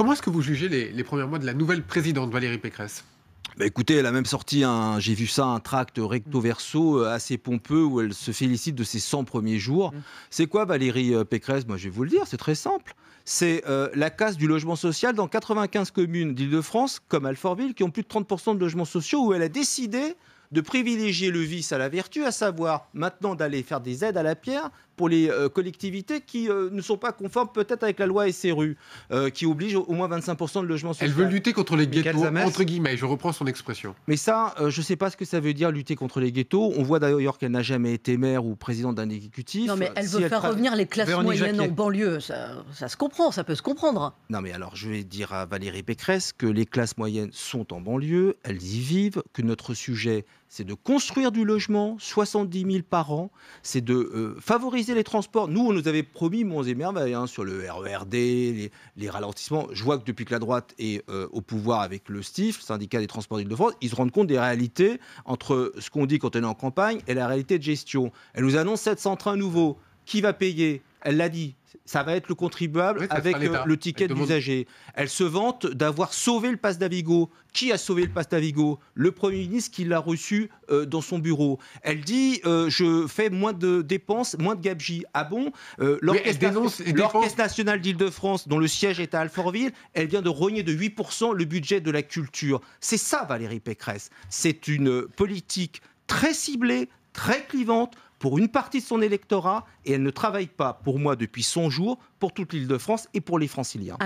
Comment est-ce que vous jugez les, premiers mois de la nouvelle présidente Valérie Pécresse bah, écoutez, elle a même sorti, un, j'ai vu ça, un tract recto mm. verso euh, assez pompeux où elle se félicite de ses 100 premiers jours. Mm. C'est quoi Valérie euh, Pécresse Moi, je vais vous le dire, c'est très simple. C'est euh, la casse du logement social dans 95 communes d'Île-de-France, comme Alfortville, qui ont plus de 30% de logements sociaux, où elle a décidé de privilégier le vice à la vertu, à savoir maintenant d'aller faire des aides à la pierre pour les euh, collectivités qui euh, ne sont pas conformes peut-être avec la loi SRU, euh, qui oblige au moins 25% de logements sociaux. Elle veut lutter contre les ghettos, entre guillemets, je reprends son expression. Mais ça, je ne sais pas ce que ça veut dire lutter contre les ghettos. On voit d'ailleurs qu'elle n'a jamais été maire ou présidente d'un exécutif. Non, mais elle veut faire revenir les classes moyennes en banlieue. Ça, ça se comprend, ça peut se comprendre. Non, mais alors je vais dire à Valérie Pécresse que les classes moyennes sont en banlieue, elles y vivent, que notre sujet, c'est de construire du logement, 70 000 par an, c'est de favoriser les transports. Nous, on nous avait promis Monts et Merveilles hein, sur le RERD, les, ralentissements. Je vois que depuis que la droite est euh, au pouvoir avec le STIF, le syndicat des transports d'Île-de-France, ils se rendent compte des réalités entre ce qu'on dit quand on est en campagne et la réalité de gestion. Elle nous annonce 700 trains nouveaux. Qui va payer Elle l'a dit ça va être le contribuable avec euh, le ticket de l'usager. Elle se vante d'avoir sauvé le passe Davigo. Qui a sauvé le passe Davigo Le Premier ministre qui l'a reçu euh, dans son bureau. Elle dit euh, je fais moins de dépenses, moins de gabegies ». Ah bon L'Orchestre national d'Île-de-France, dont le siège est à Alfortville, elle vient de rogner de 8% le budget de la culture. C'est ça Valérie Pécresse. C'est une politique très ciblée, très clivante pour une partie de son électorat et elle ne travaille pas, pour moi, depuis son jour, pour toute l'île de France et pour les franciliens.